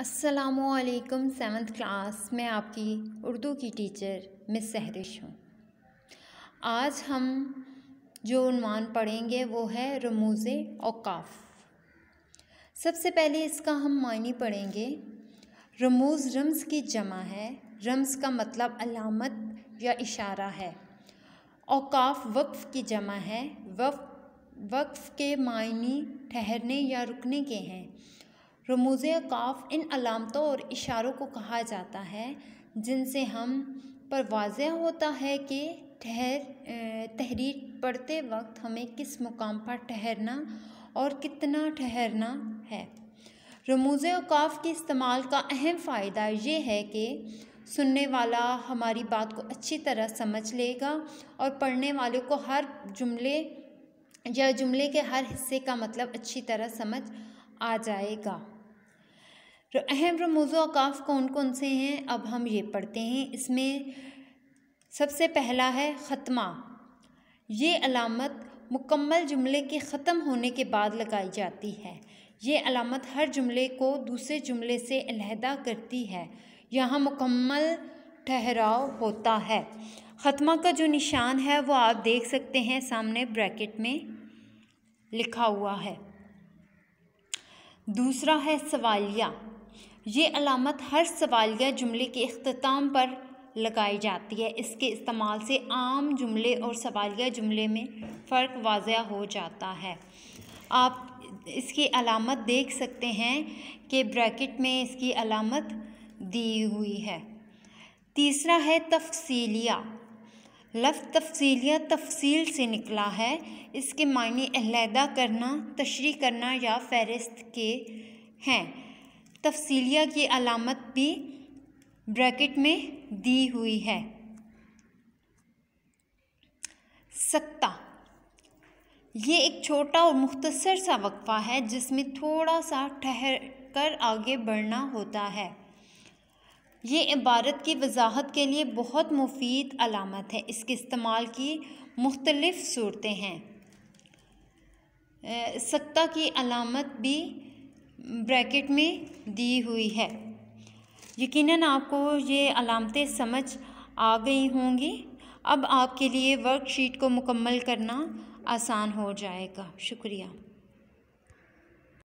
असलकम seventh class मैं आपकी उर्दू की टीचर मिस सहरिश हूँ आज हम जो उनवान पढ़ेंगे वो है रमूज़ अवकाफ़ सबसे पहले इसका हम मायने पढ़ेंगे रमूज़ रम्स की जमा है रम्स का मतलब अलामत या इशारा है अवकाफ़ वक्फ़ की जमा है वक्फ वक्फ़ के मायने ठहरने या रुकने के हैं रमूज काफ इन अलामतों और इशारों को कहा जाता है जिनसे हम पर वाज होता है कि ठहर तहरीर पढ़ते वक्त हमें किस मुकाम पर ठहरना और कितना ठहरना है रमूज अवकाफ़ के इस्तेमाल का अहम फ़ायदा ये है कि सुनने वाला हमारी बात को अच्छी तरह समझ लेगा और पढ़ने वाले को हर जुमले या जुमले के हर हिस्से का मतलब अच्छी तरह समझ आ जाएगा अहम रमूज़ अकाफ कौन कौन से हैं अब हम ये पढ़ते हैं इसमें सबसे पहला है ख़त्मा ये अलामत मुकम्मल जुमले के ख़त्म होने के बाद लगाई जाती है ये अलामत हर जुमले को दूसरे जुमले से अलहदा करती है यहाँ मुकम्मल ठहराव होता है ख़त्मा का जो निशान है वो आप देख सकते हैं सामने ब्रैकेट में लिखा हुआ है दूसरा है सवालिया ये अलामत हर सवालिया जुमले के अख्ताम पर लगाई जाती है इसके इस्तेमाल से आम जुमले और सवालिया जुमले में फ़र्क वाजिया हो जाता है आप इसकी अलामत देख सकते हैं कि ब्रैकेट में इसकी अलामत दी हुई है तीसरा है तफसीलिया लफ्ज़ तफसीलिया तफसील से निकला है इसके मायने अलहदा करना तशरी करना या फहरिस्त के हैं तफसीलिया की अलामत भी ब्रैकेट में दी हुई है सत्ता ये एक छोटा और मुख्तसर सा वक्फ़ा है जिसमें थोड़ा सा ठहर कर आगे बढ़ना होता है ये इबारत की वजाहत के लिए बहुत मुफीद अलामत है इसके इस्तेमाल की मुख्तलफ़ सूरतें हैं सत्ता की अलामत भी ब्रैकेट में दी हुई है यकीनन आपको ये अलामतें समझ आ गई होंगी अब आपके लिए वर्कशीट को मुकम्मल करना आसान हो जाएगा शुक्रिया